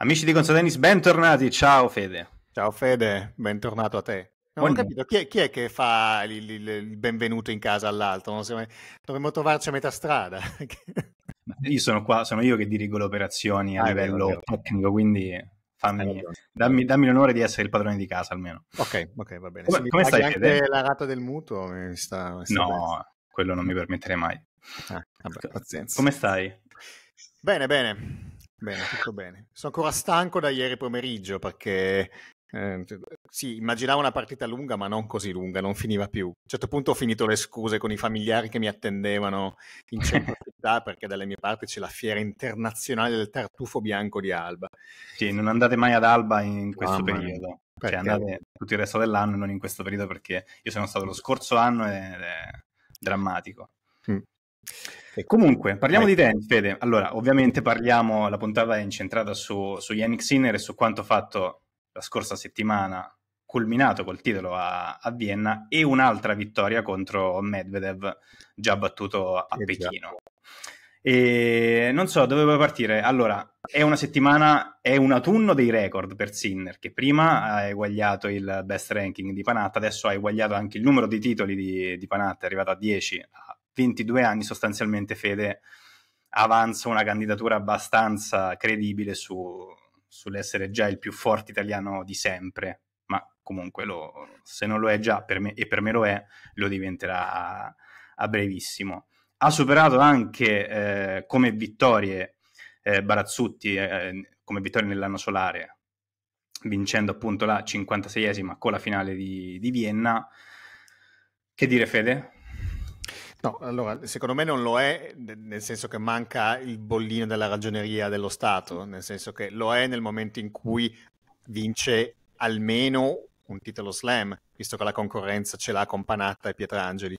Amici di Constantenis, bentornati. Ciao Fede. Ciao Fede, bentornato a te. Non ho capito chi è, chi è che fa il, il, il, benvenuto in casa all'altro? So, dovremmo trovarci a metà strada. io sono qua, sono io che dirigo le operazioni a ah, livello vero, tecnico, quindi fammi, dammi, dammi, l'onore di essere il padrone di casa almeno. Ok, ok, va bene. Come, Se come stai, anche Fede? la rata del mutuo mi sta, mi sta No, bene. quello non mi permetterei mai. Ah, vabbè, pazienza. Come stai? Bene, bene. Bene, tutto bene. Sono ancora stanco da ieri pomeriggio perché eh, sì, immaginavo una partita lunga, ma non così lunga, non finiva più. A un certo punto ho finito le scuse con i familiari che mi attendevano in centro città perché dalle mie parti c'è la fiera internazionale del tartufo bianco di Alba. Sì, non andate mai ad Alba in questo Mamma periodo. Cioè, perché? Cioè andate tutto il resto dell'anno e non in questo periodo perché io sono stato lo scorso anno ed è drammatico. Mm. E comunque, parliamo Vai. di ecco. tennis, Fede. Allora, ovviamente parliamo, la puntata è incentrata su, su Yannick Sinner e su quanto fatto la scorsa settimana, culminato col titolo a, a Vienna e un'altra vittoria contro Medvedev, già battuto a e eh, Pechino. E non so dove vuoi partire. Allora, è una settimana, è un autunno dei record per Sinner, che prima ha eguagliato il best ranking di Panatta, adesso ha eguagliato anche il numero di titoli di, di Panatta, è arrivato a 10 22 anni sostanzialmente Fede avanza una candidatura abbastanza credibile su, sull'essere già il più forte italiano di sempre, ma comunque lo, se non lo è già, per me, e per me lo è, lo diventerà a, a brevissimo. Ha superato anche eh, come vittorie eh, Barazzutti, eh, come vittorie nell'anno solare, vincendo appunto la 56esima con la finale di, di Vienna. Che dire Fede? No, allora, secondo me non lo è, nel senso che manca il bollino della ragioneria dello Stato, nel senso che lo è nel momento in cui vince almeno un titolo slam, visto che la concorrenza ce l'ha con Panatta e Pietrangeli.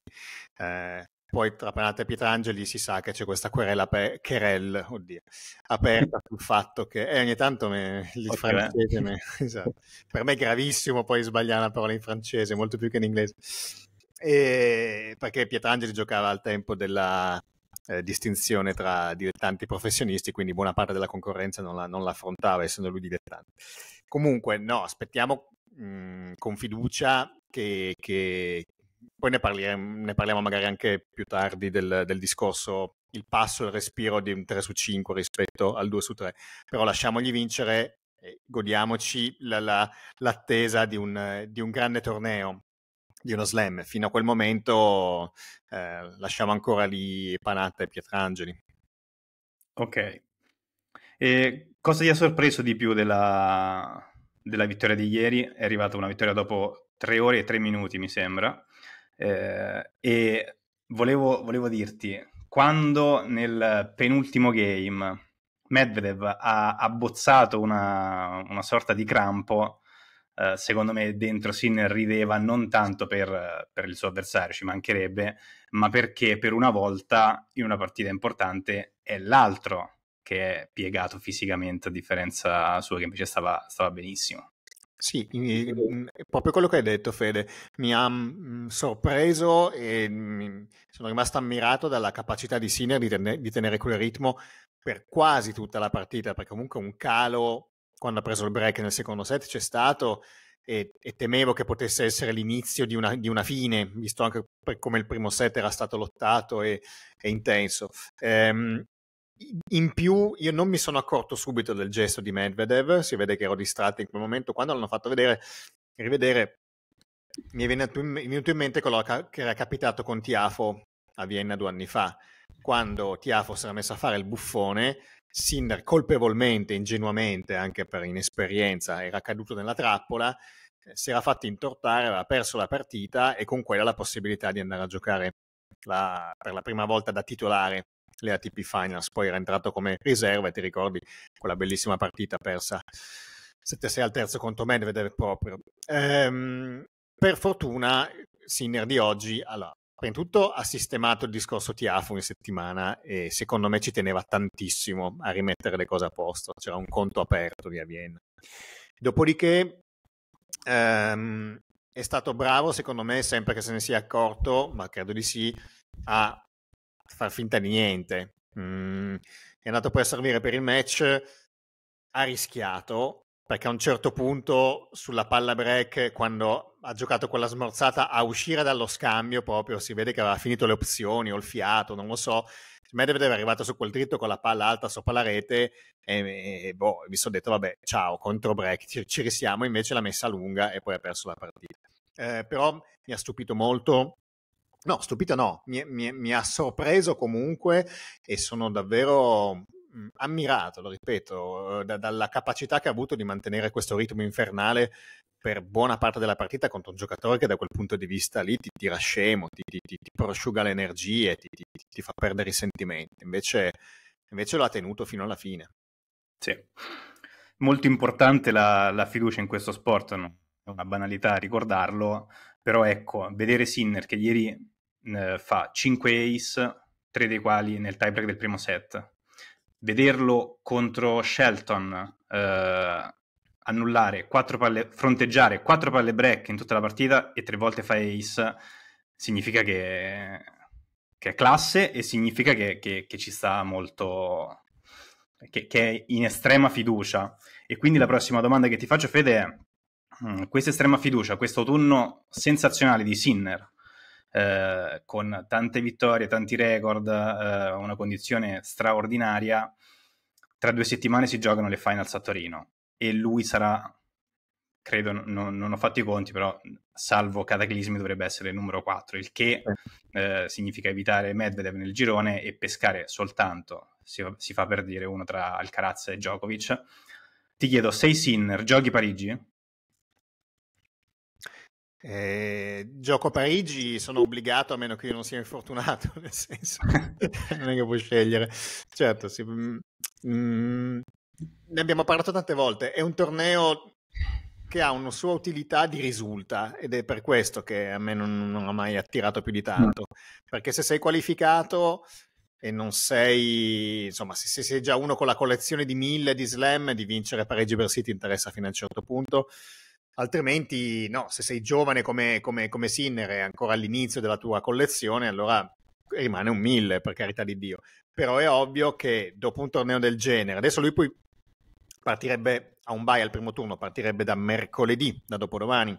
Eh, poi tra Panatta e Pietrangeli si sa che c'è questa querela per... Querel, oddio, aperta sul fatto che eh, ogni tanto me, il okay. francese me... esatto. per me è gravissimo poi sbagliare una parola in francese, molto più che in inglese e perché Pietrangeli giocava al tempo della eh, distinzione tra dilettanti e professionisti, quindi buona parte della concorrenza non la, non la essendo lui dilettante. Comunque, no, aspettiamo mh, mhmm, con fiducia che, che... poi ne parliamo, ne parliamo, magari anche più tardi del, del discorso il passo, il respiro di un 3 su 5 rispetto al 2 su 3, però lasciamogli vincere godiamoci la, la, l'attesa di un, di un, grande torneo di uno slam. Fino a quel momento eh, lasciamo ancora lì Panatta e Pietrangeli. Ok. E cosa ti ha sorpreso di più della, della vittoria di ieri? È arrivata una vittoria dopo 3 ore e 3 minuti, mi sembra. Eh, e volevo, volevo dirti, quando nel penultimo game Medvedev ha abbozzato una, una sorta di crampo eh, secondo me dentro Sinner rideva non tanto per, per il suo avversario, ci mancherebbe, ma perché per una volta in una partita importante è l'altro che è piegato fisicamente a differenza sua che invece stava, stava benissimo. Sì, mm, proprio quello che hai detto Fede, mi ha mm, sorpreso e mm, sono rimasto ammirato dalla capacità di Sinner di, tenere quel ritmo per quasi tutta la partita, perché comunque un calo quando ha preso il break nel secondo set c'è stato e, e temevo che potesse essere l'inizio di una, di una fine, visto anche come il primo set era stato lottato e, e intenso. Ehm, in più, io non mi sono accorto subito del gesto di Medvedev, si vede che ero distratto in quel momento. Quando l'hanno fatto vedere, rivedere, mi è venuto in mente quello che era capitato con Tiafo a Vienna due anni fa, quando Tiafo si era messo a fare il buffone Sinder colpevolmente, ingenuamente, anche per inesperienza, era caduto nella trappola, eh, si era fatto intortare, aveva perso la partita e con quella la possibilità di andare a giocare la, per la prima volta da titolare le ATP Finals, poi era entrato come riserva e ti ricordi quella bellissima partita persa 7-6 al terzo contro Medvedev proprio. Ehm, per fortuna Sinner di oggi allora, Prima di tutto ha sistemato il discorso Tiafo in settimana e secondo me ci teneva tantissimo a rimettere le cose a posto, c'era un conto aperto via Vienna. Dopodiché ehm, è stato bravo, secondo me, sempre che se ne sia accorto, ma credo di sì, a far finta di niente. Mm, è andato poi a servire per il match, ha rischiato, perché a un certo punto sulla palla break, quando ha giocato quella smorzata, a uscire dallo scambio proprio si vede che aveva finito le opzioni o il fiato, non lo so. Medvedev è arrivato su quel dritto con la palla alta sopra la rete e, e boh, mi sono detto vabbè ciao contro break, ci, ci risiamo invece l'ha messa lunga e poi ha perso la partita. Eh, però mi ha stupito molto No, stupito no, mi, mi, mi, ha sorpreso comunque e sono davvero ammirato, lo ripeto, eh, da, dalla capacità che ha avuto di mantenere questo ritmo infernale per buona parte della partita contro un giocatore che da quel punto di vista lì ti tira scemo, ti, ti, ti, prosciuga le energie, ti, ti, fa perdere i sentimenti. Invece, invece lo ha tenuto fino alla fine. Sì, molto importante la, la fiducia in questo sport, no? è una banalità ricordarlo, però ecco, vedere Sinner che ieri eh, fa 5 ace, 3 dei quali nel tiebreak del primo set, vederlo contro Shelton eh, annullare quattro palle, fronteggiare quattro palle break in tutta la partita e tre volte fa ace significa che, che è classe e significa che, che, che ci sta molto che, è in estrema fiducia e quindi la prossima domanda che ti faccio Fede è mm, questa estrema fiducia, questo autunno sensazionale di Sinner eh, con tante vittorie, tanti record, eh, una condizione straordinaria. Tra due settimane si giocano le finals a Torino e lui sarà, credo, non, non ho fatto i conti, però salvo cataclismi dovrebbe essere il numero 4, il che eh, significa evitare Medvedev nel girone e pescare soltanto, si, si fa per dire, uno tra Alcaraz e Djokovic. Ti chiedo, sei Sinner, giochi Parigi? Eh, gioco Parigi sono obbligato a meno che io non sia infortunato, nel senso non è che puoi scegliere. Certo, sì, mm, mm, ne abbiamo parlato tante volte, è un torneo che ha una sua utilità di risulta ed è per questo che a me non, non ha mai attirato più di mm. tanto, perché se sei qualificato e non sei, insomma, se, se sei già uno con la collezione di mille di slam, di vincere Parigi per City interessa fino a un certo punto Altrimenti, no, se sei giovane come, come, come Sinner e ancora all'inizio della tua collezione, allora rimane un mille, per carità di Dio. Però è ovvio che dopo un torneo del genere, adesso lui poi partirebbe a un bye al primo turno, partirebbe da mercoledì, da dopodomani,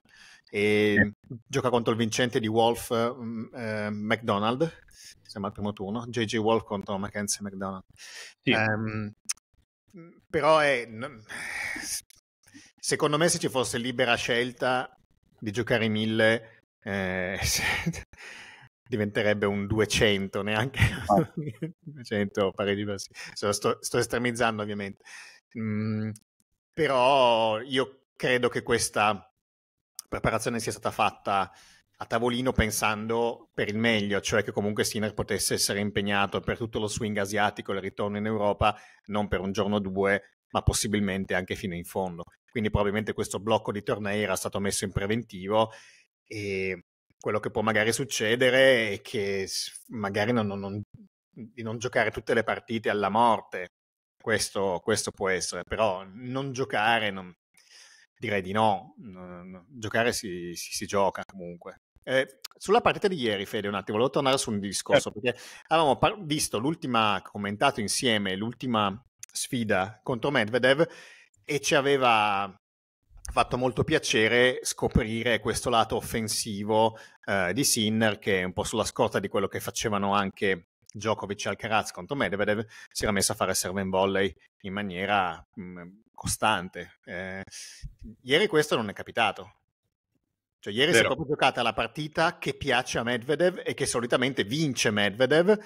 e sì. gioca contro il vincente di Wolf mm, eh, McDonald, siamo al primo turno, JJ Wolf contro Mackenzie McDonald. Sì. Um, però è, Secondo me se ci fosse libera scelta di giocare in 1000 eh, diventerebbe un 200, neanche ah. 200 pari diversi. Sto, sto estremizzando ovviamente. Mm, però io credo che questa preparazione sia stata fatta a tavolino pensando per il meglio, cioè che comunque Sinner potesse essere impegnato per tutto lo swing asiatico, il ritorno in Europa, non per un giorno o due, ma possibilmente anche fino in fondo quindi probabilmente questo blocco di tornei era stato messo in preventivo e quello che può magari succedere è che magari non, non, non, di non giocare tutte le partite alla morte, questo, questo può essere, però non giocare direi di no, giocare si, si, si gioca comunque. Eh, sulla partita di ieri, Fede, un attimo, volevo tornare su un discorso, certo. perché avevamo par- visto l'ultima, commentato insieme l'ultima sfida contro Medvedev e ci aveva fatto molto piacere scoprire questo lato offensivo eh, di Sinner che è un po' sulla scorta di quello che facevano anche Djokovic e Alcaraz contro Medvedev si era messo a fare serve in volley in maniera mh, mm, costante eh, ieri questo non è capitato cioè, ieri Vero. si è proprio giocata la partita che piace a Medvedev e che solitamente vince Medvedev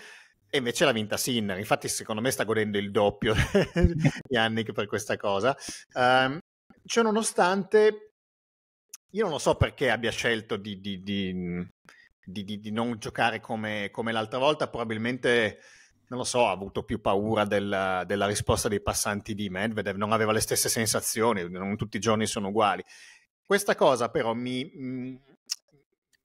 e invece l'ha vinta Sinner, infatti secondo me sta godendo il doppio di Yannick per questa cosa. Um, ciononostante, io non lo so perché abbia scelto di, di, di, di non giocare come, come, l'altra volta, probabilmente, non lo so, ha avuto più paura del, della risposta dei passanti di Medvedev, non aveva le stesse sensazioni, non tutti i giorni sono uguali. Questa cosa però mi, mm,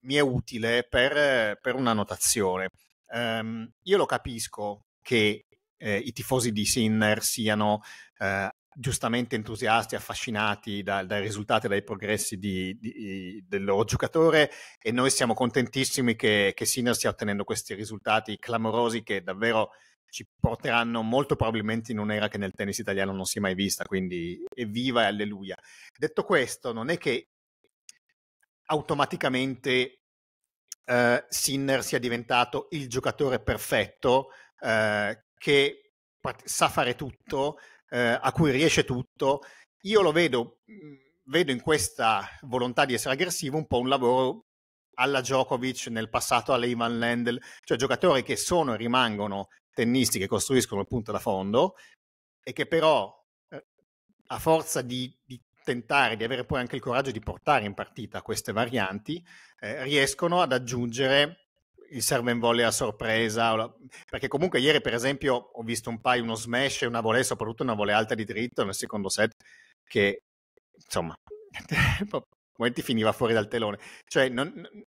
mi è utile per, per una notazione Um, io lo capisco che eh, i tifosi di Sinner siano eh, giustamente entusiasti, affascinati da, dai risultati e dai progressi di, di, del loro giocatore e noi siamo contentissimi che, che Sinner stia ottenendo questi risultati clamorosi che davvero ci porteranno molto probabilmente in un'era che nel tennis italiano non si è mai vista, quindi evviva e alleluia. Detto questo, non è che automaticamente eh, Sinner sia diventato il giocatore perfetto eh, che sa fare tutto, eh, a cui riesce tutto. Io lo vedo, mm, vedo in questa volontà di essere aggressivo un po' un lavoro alla Djokovic, nel passato alla Ivan Lendl, cioè giocatori che sono e rimangono tennisti che costruiscono il punto da fondo e che però eh, a forza di, di tentare di avere poi anche il coraggio di portare in partita queste varianti, eh, riescono ad aggiungere il serve in volley a sorpresa. La... Perché comunque ieri, per esempio, ho visto un paio, uno smash e una volée, soprattutto una volée alta di dritto nel secondo set, che insomma momenti finiva fuori dal telone. Cioè, non,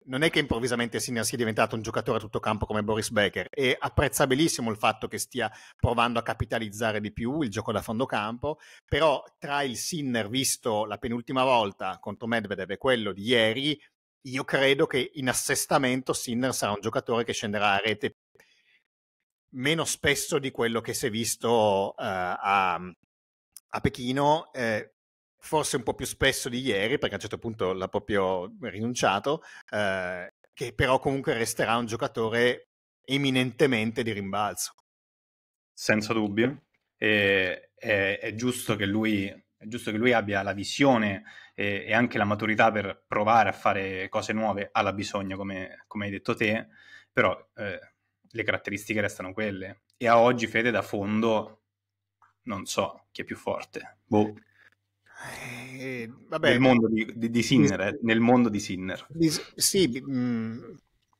non è che improvvisamente Sinner sia diventato un giocatore a tutto campo come Boris Becker. È apprezzabilissimo il fatto che stia provando a capitalizzare di più il gioco da fondo campo, però tra il Sinner visto la penultima volta contro Medvedev e quello di ieri, io credo che in assestamento Sinner sarà un giocatore che scenderà a rete meno spesso di quello che si è visto uh, a, a Pechino, eh, forse un po' più spesso di ieri, perché a un certo punto l'ha proprio rinunciato, eh, che però comunque resterà un giocatore eminentemente di rimbalzo. Senza dubbio. E, è, è, giusto lui, è, giusto che lui, abbia la visione e, e, anche la maturità per provare a fare cose nuove alla bisogna, come, come hai detto te, però eh, le caratteristiche restano quelle. E a oggi Fede da fondo non so chi è più forte. Boh. Eh, eh, vabbè, nel mondo di, di, di Sinner, di, eh, mondo di Sinner. sì, mh, mm,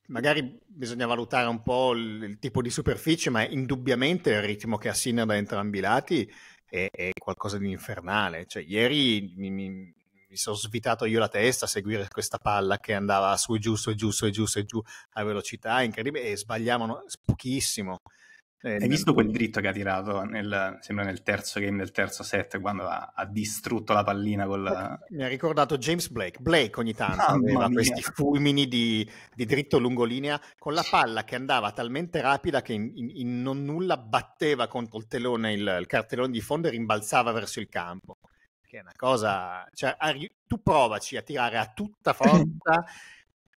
magari bisogna valutare un po' il, il, tipo di superficie, ma indubbiamente il ritmo che ha Sinner da entrambi i lati è, è qualcosa di infernale. Cioè, ieri mi, mi, mi, sono svitato io la testa a seguire questa palla che andava su e giù, su e giù, su e giù, su e giù a velocità incredibile e sbagliavano pochissimo. Eh, Hai visto quel dritto che ha tirato nel, sembra nel terzo game del terzo set quando ha, ha distrutto la pallina con la... Eh, mi ha ricordato James Blake. Blake ogni tanto Mamma aveva mia. questi fulmini di, di, dritto lungolinea con la palla che andava talmente rapida che in, in, in non nulla batteva contro il telone, il, il, cartellone di fondo e rimbalzava verso il campo. Che è una cosa... Cioè, tu provaci a tirare a tutta forza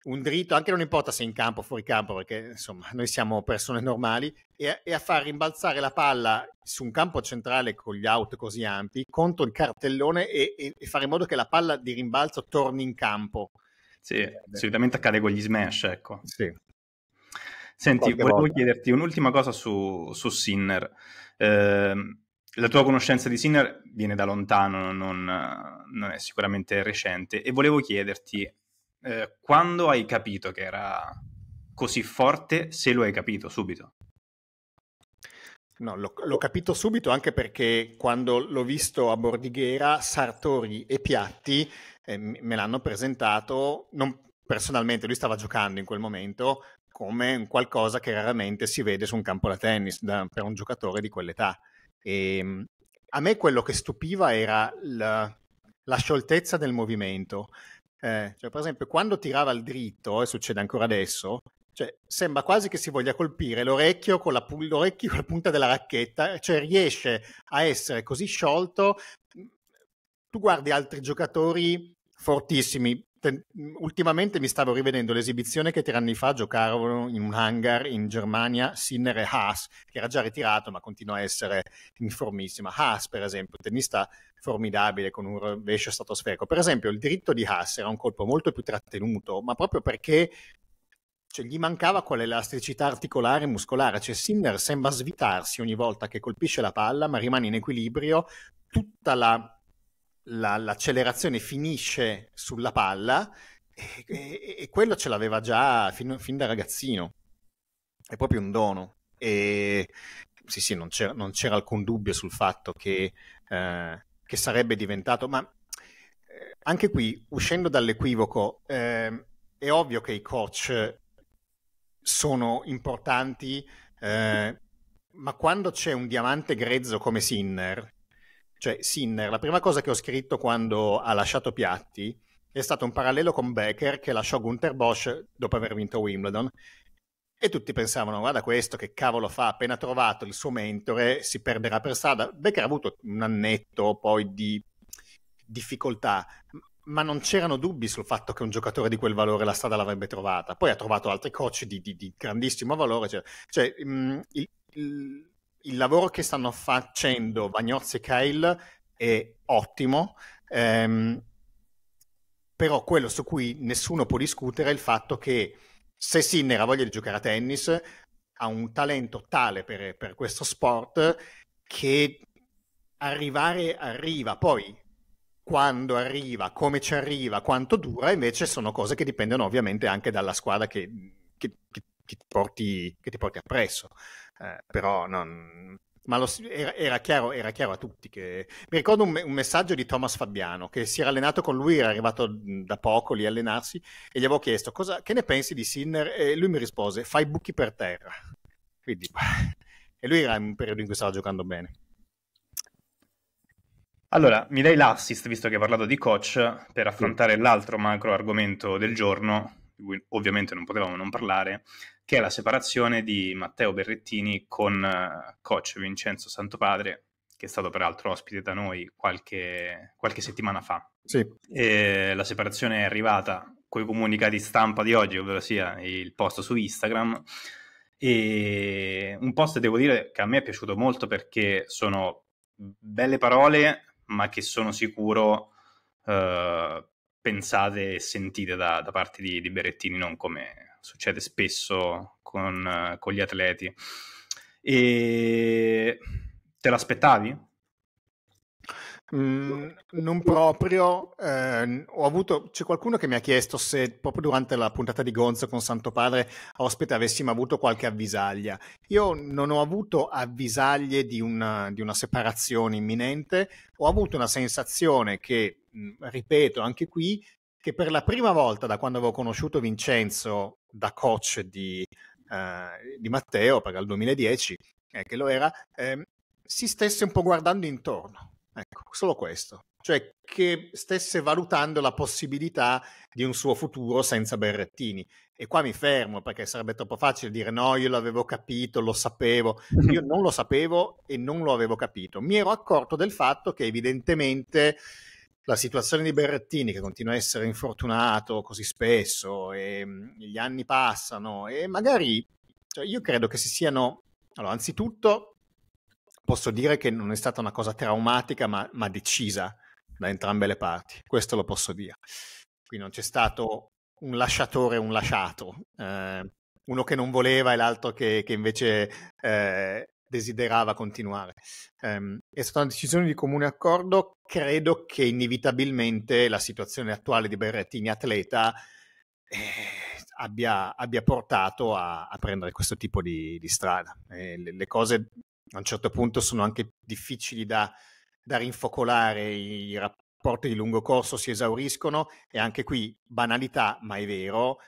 un dritto, anche non importa se in campo o fuori campo, perché insomma noi siamo persone normali, e a, e a, far rimbalzare la palla su un campo centrale con gli out così ampi contro il cartellone e, e, e fare in modo che la palla di rimbalzo torni in campo. Sì, eh, solitamente accade con gli smash, ecco. Sì. Senti, volevo volta. chiederti un'ultima cosa su, su Sinner. Eh, la tua conoscenza di Sinner viene da lontano, non, non è sicuramente recente, e volevo chiederti eh, quando hai capito che era così forte, se lo hai capito subito? No, l'ho, l'ho, capito subito anche perché quando l'ho visto a Bordighera, Sartori e Piatti eh, me l'hanno presentato, non, personalmente lui stava giocando in quel momento, come qualcosa che raramente si vede su un campo da tennis da, per un giocatore di quell'età. E, ehm, a me quello che stupiva era la, la scioltezza del movimento, eh, cioè, per esempio, quando tirava il dritto, e succede ancora adesso, cioè, sembra quasi che si voglia colpire l'orecchio con la, pu- l'orecchio con la punta della racchetta, cioè riesce a essere così sciolto. Tu guardi altri giocatori fortissimi, te, mhmm, ultimamente mi stavo rivedendo l'esibizione che tre anni fa giocarono in un hangar in Germania Sinner e Haas, che era già ritirato ma continua a essere in formissima. Haas, per esempio, tennista formidabile con un rovescio stratosferico. Per esempio, il diritto di Haas era un colpo molto più trattenuto, ma proprio perché cioè, gli mancava quell'elasticità articolare e muscolare. Cioè, Sinner sembra svitarsi ogni volta che colpisce la palla, ma rimane in equilibrio. Tutta la la, l'accelerazione finisce sulla palla e, e, e quello ce l'aveva già fin, fin, da ragazzino. È proprio un dono. E sì, sì, non c'era, non c'era alcun dubbio sul fatto che, eh, che sarebbe diventato, ma eh, anche qui, uscendo dall'equivoco, eh, è ovvio che i coach sono importanti, eh, ma quando c'è un diamante grezzo come Sinner, cioè, Sinner, la prima cosa che ho scritto quando ha lasciato Piatti è stato un parallelo con Becker che lasciò Gunther Bosch dopo aver vinto Wimbledon. E tutti pensavano, guarda questo, che cavolo fa, appena trovato il suo mentore, si perderà per strada. Becker ha avuto un annetto poi di difficoltà, ma non c'erano dubbi sul fatto che un giocatore di quel valore la strada l'avrebbe trovata. Poi ha trovato altri coach di, di, di grandissimo valore. Cioè, cioè mm, mh, il, il il lavoro che stanno facendo Vagnozzi e Kyle è ottimo, ehm, però quello su cui nessuno può discutere è il fatto che se Sinner ha voglia di giocare a tennis, ha un talento tale per, per questo sport che arrivare arriva, poi quando arriva, come ci arriva, quanto dura, invece sono cose che dipendono ovviamente anche dalla squadra che, che, che, ti, porti, che ti porti appresso. Eh, però non, ma lo, era, era, chiaro, era, chiaro, a tutti che... Mi ricordo un, un, messaggio di Thomas Fabiano che si era allenato con lui, era arrivato da poco lì a allenarsi e gli avevo chiesto cosa, che ne pensi di Sinner e lui mi rispose fai buchi per terra. Quindi... E lui era in un periodo in cui stava giocando bene. Allora, mi dai l'assist, visto che hai parlato di coach, per affrontare l'altro macro argomento del giorno, di cui ovviamente non potevamo non parlare, che è la separazione di Matteo Berrettini con eh, coach Vincenzo Santopadre, che è stato peraltro ospite da noi qualche, qualche settimana fa. Sì. E la separazione è arrivata con i comunicati stampa di oggi, ovvero sia il post su Instagram. E un post devo dire che a me è piaciuto molto perché sono belle parole, ma che sono sicuro eh, pensate e sentite da, da parte di, di, Berettini, non come succede spesso con, eh, con gli atleti. E te l'aspettavi Mm, non proprio. Eh, avuto, c'è qualcuno che mi ha chiesto se proprio durante la puntata di Gonzo con Santo Padre ospite avessimo avuto qualche avvisaglia. Io non ho avuto avvisaglie di una, di una separazione imminente, ho avuto una sensazione che, mm, ripeto anche qui, che per la prima volta da quando avevo conosciuto Vincenzo da coach di, eh, di Matteo, perché al 2010 eh, che lo era, eh, si stesse un po' guardando intorno Ecco, solo questo. Cioè che stesse valutando la possibilità di un suo futuro senza berrettini. E qua mi fermo perché sarebbe troppo facile dire no, io l'avevo capito, lo sapevo. Io non lo sapevo e non lo avevo capito. Mi ero accorto del fatto che evidentemente la situazione di Berrettini, che continua a essere infortunato così spesso, e mm, gli anni passano, e magari cioè, io credo che si siano. Allora, anzitutto posso dire che non è stata una cosa traumatica, ma, ma decisa da entrambe le parti. Questo lo posso dire. Qui non c'è stato un lasciatore e un lasciato, eh, uno che non voleva e l'altro che, che invece eh, desiderava continuare. Eh, è stata una decisione di comune accordo. Credo che inevitabilmente la situazione attuale di Berrettini atleta eh, abbia, abbia, portato a, a, prendere questo tipo di, di strada. Eh, le, le cose a un certo punto sono anche difficili da, da rinfocolare, i rapporti di lungo corso si esauriscono e anche qui, banalità, ma è vero,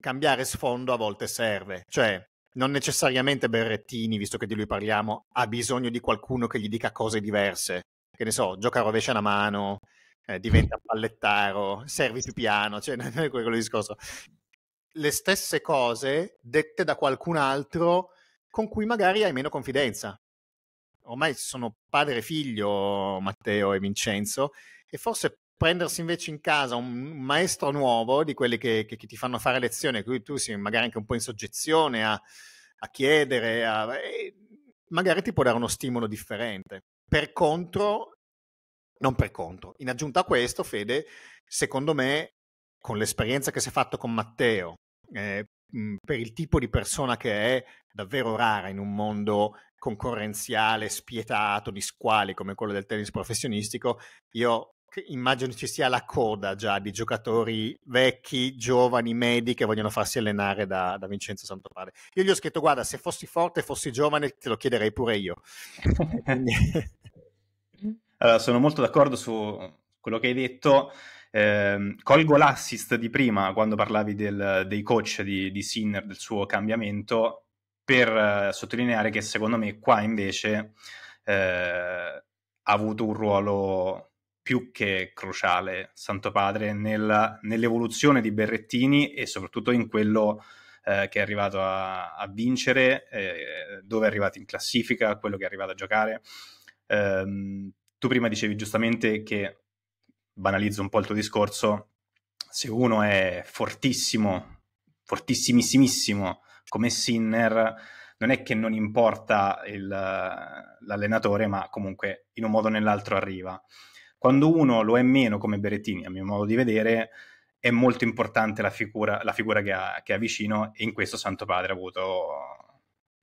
cambiare sfondo a volte serve, cioè non necessariamente Berrettini, visto che di lui parliamo, ha bisogno di qualcuno che gli dica cose diverse, che ne so, gioca a rovescia una mano, eh, diventa pallettaro, servi più piano, cioè non è quello discorso. Le stesse cose dette da qualcun altro con cui magari hai meno confidenza. Ormai sono padre e figlio Matteo e Vincenzo e forse prendersi invece in casa un maestro nuovo di quelli che, che, che ti fanno fare lezione, cui tu sei magari anche un po' in soggezione a, a chiedere, a, magari ti può dare uno stimolo differente. Per contro, non per contro, in aggiunta a questo, Fede, secondo me, con l'esperienza che si è fatta con Matteo, eh, Mhmm, per il tipo di persona che è davvero rara in un mondo concorrenziale, spietato, di squali come quello del tennis professionistico, io immagino ci sia la coda già di giocatori vecchi, giovani, medi che vogliono farsi allenare da, da Vincenzo Santopadre. Io gli ho scritto, guarda, se fossi forte fossi giovane te lo chiederei pure io. allora, sono molto d'accordo su quello che hai detto. Eh, colgo l'assist di prima quando parlavi del, dei coach di, di, Sinner, del suo cambiamento, per eh, sottolineare che secondo me qua invece eh, ha avuto un ruolo più che cruciale, Santo Padre, nel, nell'evoluzione di Berrettini e soprattutto in quello eh, che è arrivato a, a vincere, eh, dove è arrivato in classifica, quello che è arrivato a giocare. Ehm, tu prima dicevi giustamente che banalizzo un po' il tuo discorso, se uno è fortissimo, fortissimissimissimo come Sinner, non è che non importa il, l'allenatore, ma comunque in un modo o nell'altro arriva. Quando uno lo è meno come Berettini, a mio modo di vedere, è molto importante la figura, la figura che, ha, che ha vicino e in questo Santo Padre ha avuto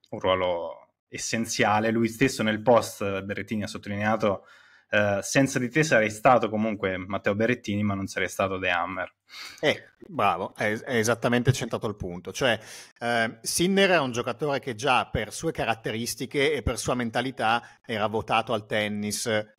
un ruolo essenziale. Lui stesso nel post Berrettini ha sottolineato eh, senza di te sarei stato comunque Matteo Berrettini, ma non sarei stato The Hammer. Eh, bravo, è, è esattamente centrato il punto. Cioè, eh, Sinner è un giocatore che già per sue caratteristiche e per sua mentalità era votato al tennis eh,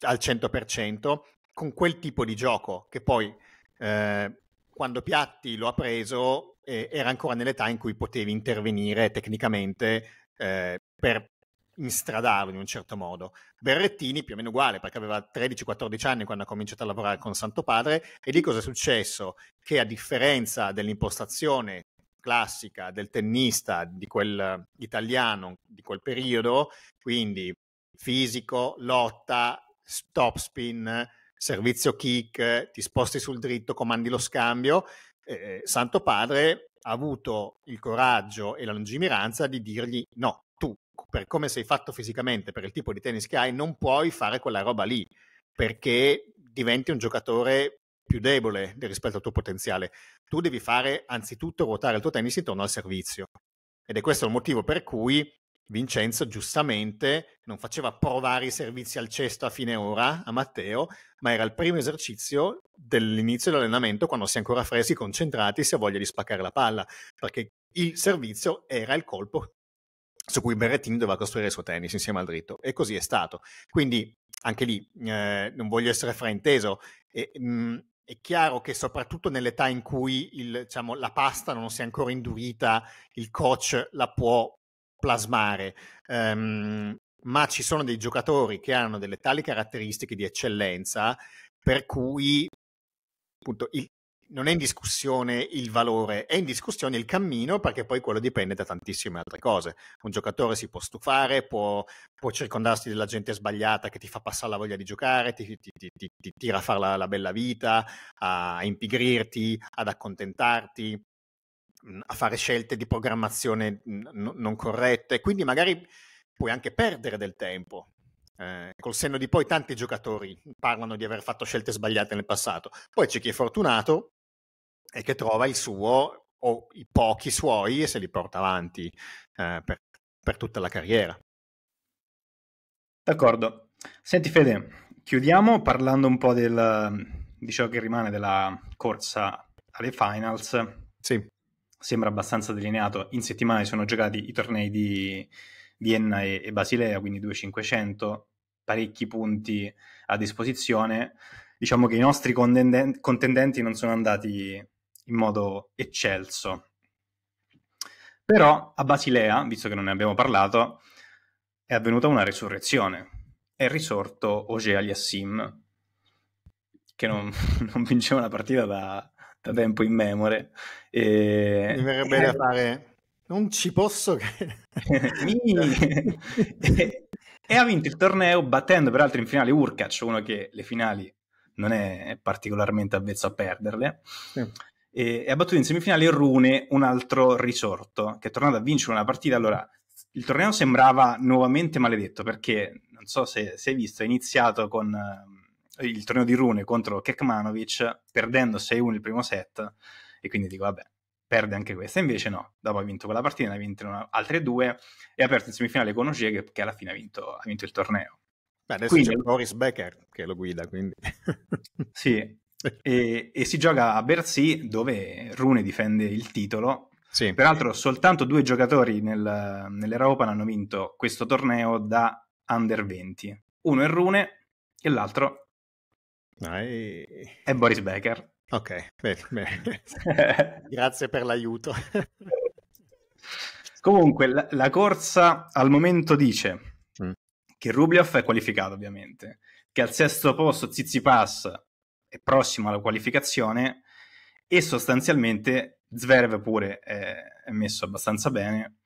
al 100% con quel tipo di gioco che poi eh, quando Piatti lo ha preso eh, era ancora nell'età in cui potevi intervenire tecnicamente eh, per instradarlo in un certo modo. Berrettini più o meno uguale, perché aveva 13-14 anni quando ha cominciato a lavorare con Santo Padre, e lì cosa è successo? Che a differenza dell'impostazione classica del tennista di quel italiano di quel periodo, quindi fisico, lotta, stop spin, servizio kick, ti sposti sul dritto, comandi lo scambio, eh, eh Santo Padre ha avuto il coraggio e la lungimiranza di dirgli no, per come sei fatto fisicamente, per il tipo di tennis che hai, non puoi fare quella roba lì perché diventi un giocatore più debole rispetto al tuo potenziale. Tu devi fare anzitutto ruotare il tuo tennis intorno al servizio. Ed è questo il motivo per cui Vincenzo giustamente non faceva provare i servizi al cesto a fine ora a Matteo, ma era il primo esercizio dell'inizio dell'allenamento quando si è ancora freschi, concentrati, si ha voglia di spaccare la palla, perché il servizio era il colpo su cui Berrettini doveva costruire il suo tennis insieme al dritto e così è stato. Quindi anche lì eh, non voglio essere frainteso, e, mh, mm, è chiaro che soprattutto nell'età in cui il, diciamo, la pasta non si è ancora indurita, il coach la può plasmare. Um, ma ci sono dei giocatori che hanno delle tali caratteristiche di eccellenza per cui appunto, il, non è in discussione il valore, è in discussione il cammino perché poi quello dipende da tantissime altre cose. Un giocatore si può stufare, può, può circondarsi della gente sbagliata che ti fa passare la voglia di giocare, ti, ti, ti, ti tira a fare la, la, bella vita, a impigrirti, ad accontentarti, mm, a fare scelte di programmazione mm, n- non corrette. Quindi magari puoi anche perdere del tempo, eh, col senno di poi tanti giocatori parlano di aver fatto scelte sbagliate nel passato. Poi c'è chi è fortunato e che trova il suo o i pochi suoi e se li porta avanti eh, per, per tutta la carriera. D'accordo. Senti Fede, chiudiamo parlando un po' del, di ciò che rimane della corsa alle finals. Sì. Sembra abbastanza delineato. In settimana sono giocati i tornei di Vienna e, e Basilea, quindi 2500, parecchi punti a disposizione. Diciamo che i nostri contendenti non sono andati in modo eccelso. Però a Basilea, visto che non ne abbiamo parlato, è avvenuta una risurrezione. È risorto Ogea Yassim, che non, non, vinceva una partita da, da tempo in memore. E... Mi verrebbe da fare... Non ci posso credere. e, e ha vinto il torneo battendo peraltro in finale Urkac, uno che le finali non è particolarmente avvezzo a perderle. Sì e, ha battuto in semifinale Rune, un altro risorto, che è tornato a vincere una partita. Allora, il torneo sembrava nuovamente maledetto perché, non so se, se hai visto, è iniziato con eh, il torneo di Rune contro Kekmanovic, perdendo 6-1 il primo set, e quindi dico, vabbè, perde anche questa. Invece no, dopo ha vinto quella partita, ne ha vinte altre due, e ha aperto in semifinale con Ogier, che, che alla fine ha vinto, ha vinto il torneo. Beh, adesso quindi, c'è Boris Becker che lo guida, quindi... sì, e, e, si gioca a Bercy dove Rune difende il titolo. Sì. Peraltro soltanto due giocatori nel, nell'era Open hanno vinto questo torneo da under 20. Uno è Rune e l'altro no, ah, è Boris Becker. Ok, bene, bene. grazie per l'aiuto. Comunque, la, la, corsa al momento dice mm. che Rublev è qualificato, ovviamente, che al sesto posto Zizipas è prossimo alla qualificazione e sostanzialmente Zverev pure è, è messo abbastanza bene.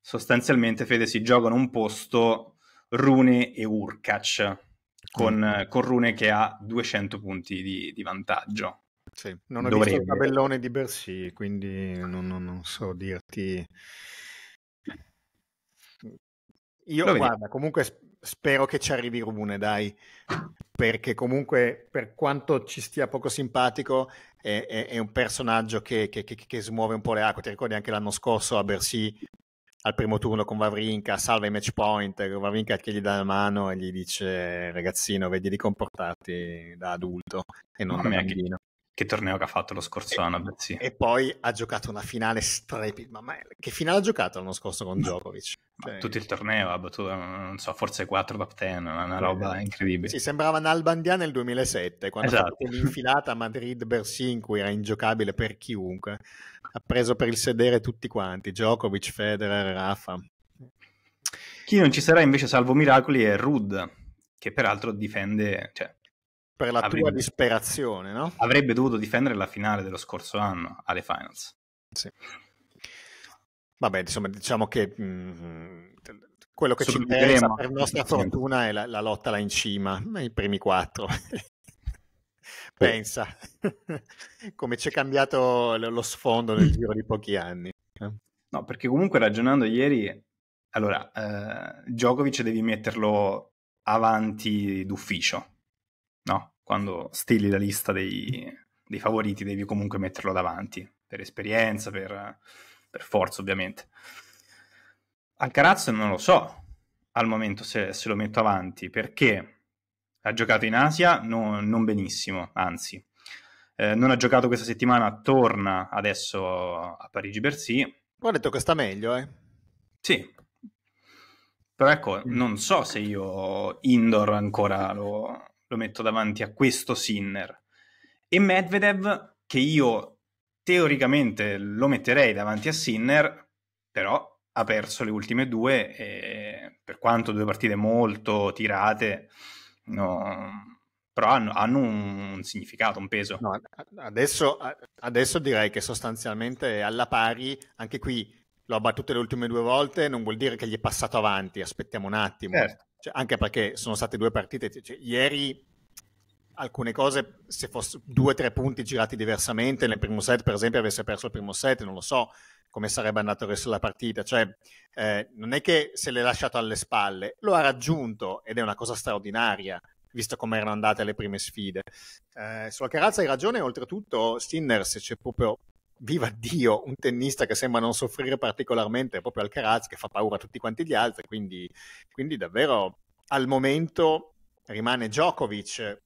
Sostanzialmente, Fede, si giocano un posto Rune e Urkac, con, sì. Mm. con Rune che ha 200 punti di, di vantaggio. Sì, non ho Dovrebbe. visto il tabellone di Bersi, quindi non, non, non so dirti... Io, guarda, comunque spero che ci arrivi Rune, dai, perché comunque per quanto ci stia poco simpatico è, è, è un personaggio che, che, che, che, smuove un po' le acque, ti ricordi anche l'anno scorso a Bercy al primo turno con Vavrinka, salva i match point, Vavrinka che gli dà la mano e gli dice ragazzino vedi di comportarti da adulto e non Mamma da mia, bambino che torneo che ha fatto lo scorso e, anno. Beh, sì. E poi ha giocato una finale strepitosa. Ma che finale ha giocato l'anno scorso con Djokovic? Cioè... Tutto il torneo ha battuto, eh, non so, forse 4 top 10, una roba eh, incredibile. Sì, sembrava Nalbandia nel 2007, quando esatto. ha fatto esatto. l'infilata a madrid bersin in cui era ingiocabile per chiunque. Ha preso per il sedere tutti quanti, Djokovic, Federer, Rafa. Chi non ci sarà invece, salvo miracoli, è Rud, che peraltro difende, cioè, per la avrebbe, tua disperazione, no? Avrebbe dovuto difendere la finale dello scorso anno alle finals. Sì. Vabbè, insomma, diciamo che mh, quello che ci interessa per nostra fortuna è la, la lotta là in cima, i primi quattro. Pensa come ci è cambiato lo sfondo nel giro di pochi anni. Eh. No, perché comunque ragionando ieri, allora, eh, Djokovic devi metterlo avanti d'ufficio, no? Quando stili la lista dei, dei favoriti devi comunque metterlo davanti, per esperienza, per, per forza ovviamente. Alcaraz non lo so al momento se, se, lo metto avanti perché ha giocato in Asia no, non benissimo, anzi eh, non ha giocato questa settimana, torna adesso a Parigi bersì Ho detto che sta meglio, eh? Sì, però ecco, mm. non so se io indoor ancora lo, lo metto davanti a questo Sinner. E Medvedev, che io teoricamente lo metterei davanti a Sinner, però ha perso le ultime due, e, per quanto due partite molto tirate, no, però hanno, hanno un, un, significato, un peso. No, adesso, adesso direi che sostanzialmente è alla pari, anche qui l'ho battuto le ultime due volte, non vuol dire che gli è passato avanti, aspettiamo un attimo. Certo. Cioè, anche perché sono state due partite, cioè, cioè ieri alcune cose, se fosse due o tre punti girati diversamente, nel primo set per esempio avesse perso il primo set, non lo so come sarebbe andato il resto della partita, cioè eh, non è che se l'è lasciato alle spalle, lo ha raggiunto ed è una cosa straordinaria visto come erano andate le prime sfide. Eh, sulla Carazza hai ragione, oltretutto Stinner, se c'è proprio viva Dio, un tennista che sembra non soffrire particolarmente, proprio Alcaraz, che fa paura a tutti quanti gli altri, quindi, quindi davvero al momento rimane Djokovic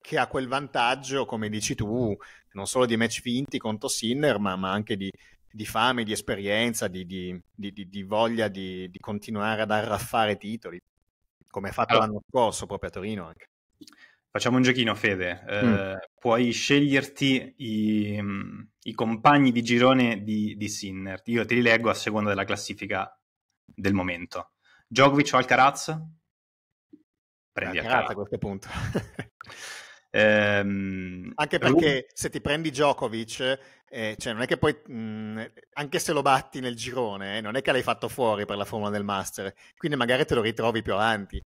che ha quel vantaggio, come dici tu, non solo di match vinti contro Sinner, ma, ma anche di, di, fame, di esperienza, di, di, di voglia di, continuare ad arraffare titoli, come ha fatto allora. l'anno scorso proprio a Torino anche. Facciamo un giochino, Fede. Eh, mm. Puoi sceglierti i, i, compagni di girone di, di Sinner. Io te li leggo a seconda della classifica del momento. Djokovic o Alcaraz? Prendi Alcaraz, Alcaraz. a questo punto. ehm, anche perché Rum... se ti prendi Djokovic, eh, cioè non è che poi, mh, mm, anche se lo batti nel girone, eh, non è che l'hai fatto fuori per la formula del master, quindi magari te lo ritrovi più avanti.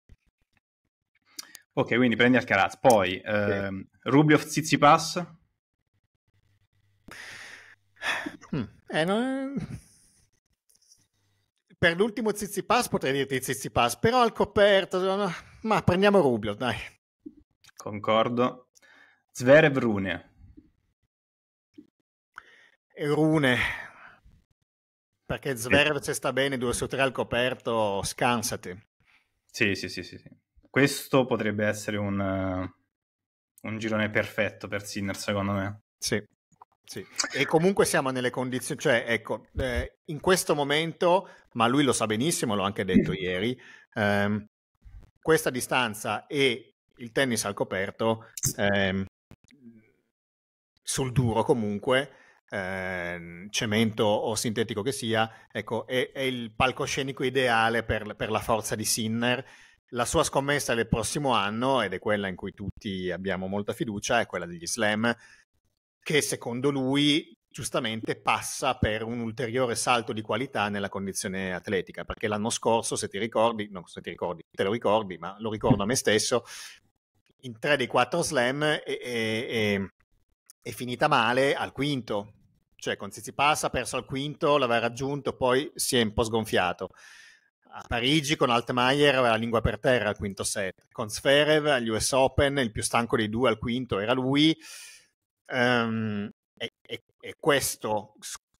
Ok, quindi prendi Alcaraz. Poi, okay. ehm, Rubio Tsitsipas? Hmm, eh, non... Per l'ultimo Tsitsipas potrei dirti Tsitsipas, però al coperto... No. Ma prendiamo Rubio, dai. Concordo. Zverev Rune. Rune. Perché Zverev se sta bene 2 su 3 al coperto, scansati. Sì, sì, sì, sì. sì questo potrebbe essere un, uh, un girone perfetto per Sinner, secondo me. Sì, sì. E comunque siamo nelle condizioni, cioè ecco, eh, in questo momento, ma lui lo sa benissimo, l'ho anche detto ieri, ehm, questa distanza e il tennis al coperto, ehm, sul duro comunque, ehm, cemento o sintetico che sia, ecco, è, è il palcoscenico ideale per, per la forza di Sinner la sua scommessa del prossimo anno, ed è quella in cui tutti abbiamo molta fiducia, è quella degli slam, che secondo lui giustamente passa per un ulteriore salto di qualità nella condizione atletica, perché l'anno scorso, se ti ricordi, non se ti ricordi, te lo ricordi, ma lo ricordo a me stesso, in tre dei quattro slam è, è, è, è finita male al quinto, cioè con Zizipas ha perso al quinto, l'aveva raggiunto, poi si è un po' sgonfiato a Parigi con Altmaier aveva la lingua per terra al quinto set, con Sferev agli US Open, il più stanco dei due al quinto era lui. Um, e, e, e questo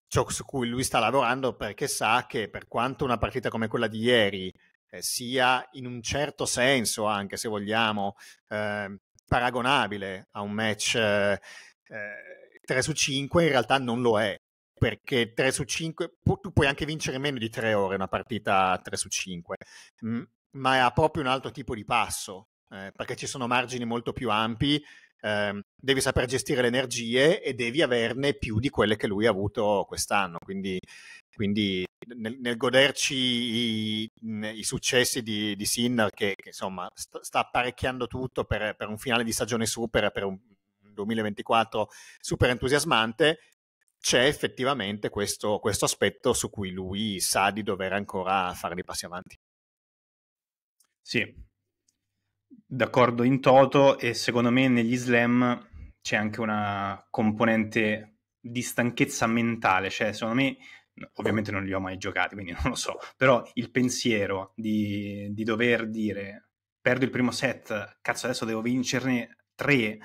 ciò su cui lui sta lavorando perché sa che per quanto una partita come quella di ieri eh, sia in un certo senso, anche se vogliamo, eh, paragonabile a un match eh, 3 eh, su 5, in realtà non lo è perché 3 su 5 pu- tu puoi anche vincere meno di 3 ore una partita 3 su 5 mh, mm, ma ha proprio un altro tipo di passo eh, perché ci sono margini molto più ampi eh, devi saper gestire le energie e devi averne più di quelle che lui ha avuto quest'anno quindi, quindi nel, nel, goderci i, i successi di, di Sinner che, che insomma sta, sta, apparecchiando tutto per, per un finale di stagione super per un 2024 super entusiasmante c'è effettivamente questo, questo aspetto su cui lui sa di dover ancora fare dei passi avanti. Sì, d'accordo in toto e secondo me negli slam c'è anche una componente di stanchezza mentale, cioè secondo me ovviamente non li ho mai giocati, quindi non lo so, però il pensiero di, di dover dire perdo il primo set, cazzo adesso devo vincerne tre,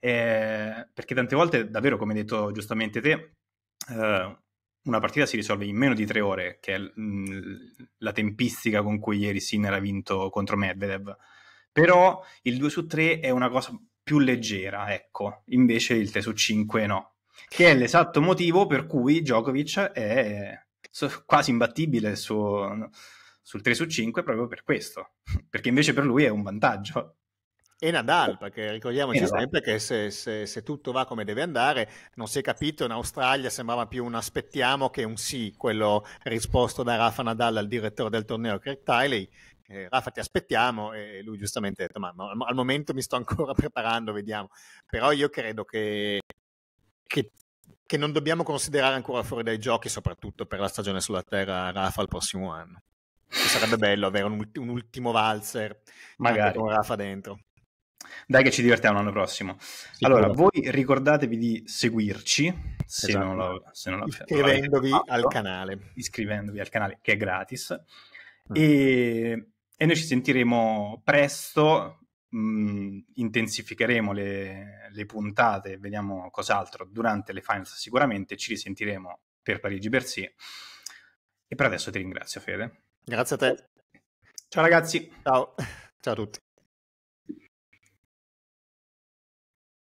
eh, perché tante volte davvero, come hai detto giustamente te, Ehm, una partita si risolve in meno di tre ore, che è mh, la tempistica con cui ieri Sinner ha vinto contro Medvedev. Però il 2 su 3 è una cosa più leggera, ecco, invece il 3 su 5 no, che è l'esatto motivo per cui Djokovic è quasi imbattibile su, sul 3 su 5 proprio per questo, perché invece per lui è un vantaggio. E Nadal, perché ricordiamoci Nadal. Esatto. sempre che se, se, se, tutto va come deve andare, non si è capito, in Australia sembrava più un aspettiamo che un sì, quello risposto da Rafa Nadal al direttore del torneo Craig Tiley. Eh, Rafa ti aspettiamo e lui giustamente ha detto ma, ma al momento mi sto ancora preparando, vediamo. Però io credo che, che che non dobbiamo considerare ancora fuori dai giochi, soprattutto per la stagione sulla terra Rafa il prossimo anno. Sarebbe bello avere un, ultimo valzer Magari. con Rafa dentro. Dai che ci divertiamo l'anno prossimo. Sì, allora, però. voi ricordatevi di seguirci, se esatto. non lo, se non iscrivendovi lo fatto, al canale. Iscrivendovi al canale, che è gratis. Mm. E, e, noi ci sentiremo presto, mh, mm, intensificheremo le, le puntate, vediamo cos'altro durante le finals sicuramente, ci risentiremo per Parigi Bercy. E per adesso ti ringrazio Fede. Grazie a te. Ciao ragazzi. Ciao. Ciao a tutti.